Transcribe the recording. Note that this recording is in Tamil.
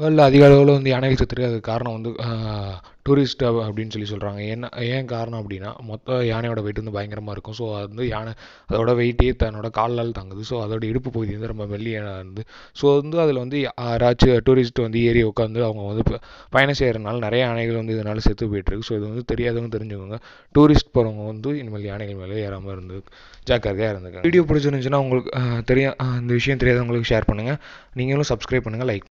வேர்ல்டில் அதிக அளவில் வந்து யானை செத்துருக்கு அதுக்கு காரணம் வந்து டூரிஸ்ட் அப்படின்னு சொல்லி சொல்கிறாங்க ஏன்னா ஏன் காரணம் அப்படின்னா மொத்த யானையோட வெயிட் வந்து பயங்கரமாக இருக்கும் ஸோ அது வந்து யானை அதோட வெயிட்டே தன்னோட காலால் தங்குது ஸோ அதோட இடுப்பு பகுதி வந்து ரொம்ப மெல்லியாக இருந்து ஸோ வந்து அதில் வந்து யாராச்சும் டூரிஸ்ட் வந்து ஏறி உட்காந்து அவங்க வந்து பயணம் செய்கிறனால நிறைய யானைகள் வந்து இதனால் செத்து போயிட்டுருக்கு ஸோ இது வந்து தெரியாதவங்க தெரிஞ்சுக்கோங்க டூரிஸ்ட் போகிறவங்க வந்து இனிமேல் யானைகள் மேலே ஏறாமல் இருந்து ஜாக்கிரதையாக இருந்துக்கு வீடியோ பிடிச்சிருந்துச்சுன்னா உங்களுக்கு தெரியும் இந்த விஷயம் தெரியாதவங்களுக்கு ஷேர் பண்ணுங்கள் நீங்களும் சப்ஸ்கிரைப் பண்ணுங்கள் லைக்